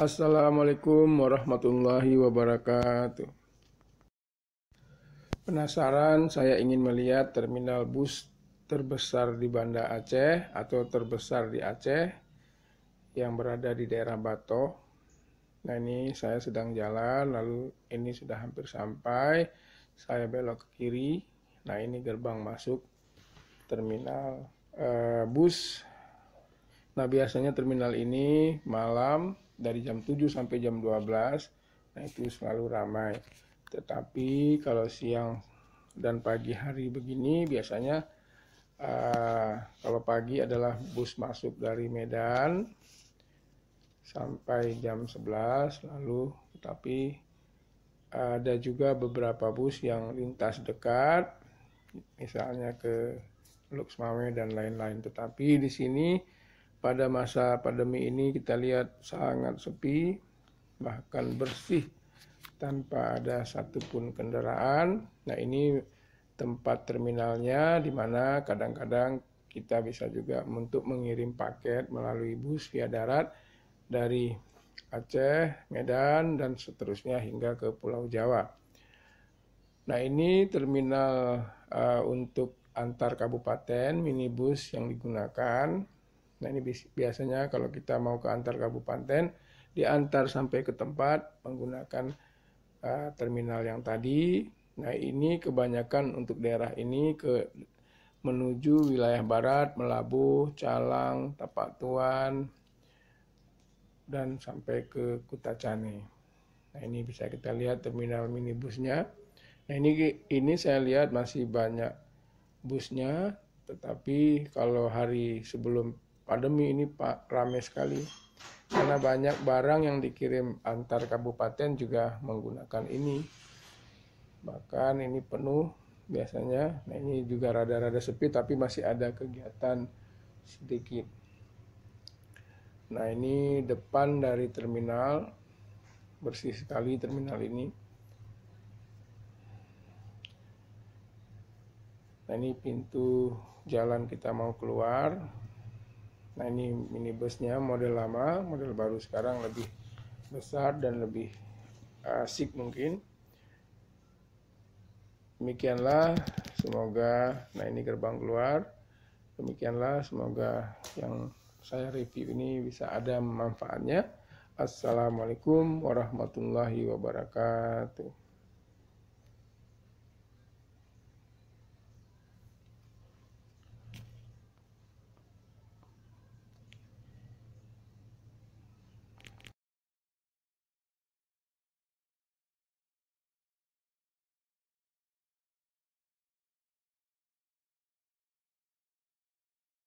Assalamualaikum warahmatullahi wabarakatuh. Penasaran saya ingin melihat terminal bus terbesar di Banda Aceh atau terbesar di Aceh yang berada di daerah Bato. Nah ini saya sedang jalan lalu ini sudah hampir sampai. Saya belok ke kiri. Nah ini gerbang masuk terminal eh, bus. Nah biasanya terminal ini malam dari jam 7 sampai jam 12 nah itu selalu ramai tetapi kalau siang dan pagi hari begini biasanya uh, kalau pagi adalah bus masuk dari Medan sampai jam 11 lalu tetapi eh, ada juga beberapa bus yang lintas dekat misalnya ke Luxmawe dan lain-lain tetapi di sini pada masa pandemi ini kita lihat sangat sepi, bahkan bersih tanpa ada satupun kendaraan. Nah ini tempat terminalnya di mana kadang-kadang kita bisa juga untuk mengirim paket melalui bus via darat dari Aceh, Medan, dan seterusnya hingga ke Pulau Jawa. Nah ini terminal uh, untuk antar kabupaten minibus yang digunakan Nah ini biasanya kalau kita mau ke antar kabupaten, diantar sampai ke tempat menggunakan uh, terminal yang tadi. Nah ini kebanyakan untuk daerah ini ke menuju wilayah barat, Melabuh, Calang, Tapak Tuan, dan sampai ke Kutacane. Nah ini bisa kita lihat terminal minibusnya. Nah ini ini saya lihat masih banyak busnya, tetapi kalau hari sebelum pandemi ini Pak rame sekali karena banyak barang yang dikirim antar kabupaten juga menggunakan ini bahkan ini penuh biasanya nah ini juga rada-rada sepi tapi masih ada kegiatan sedikit nah ini depan dari terminal bersih sekali terminal ini nah ini pintu jalan kita mau keluar Nah ini minibusnya model lama, model baru sekarang lebih besar dan lebih eh, asik mungkin. Demikianlah, semoga nah ini gerbang keluar. Demikianlah, semoga yang saya review ini bisa ada manfaatnya. Assalamualaikum warahmatullahi wabarakatuh.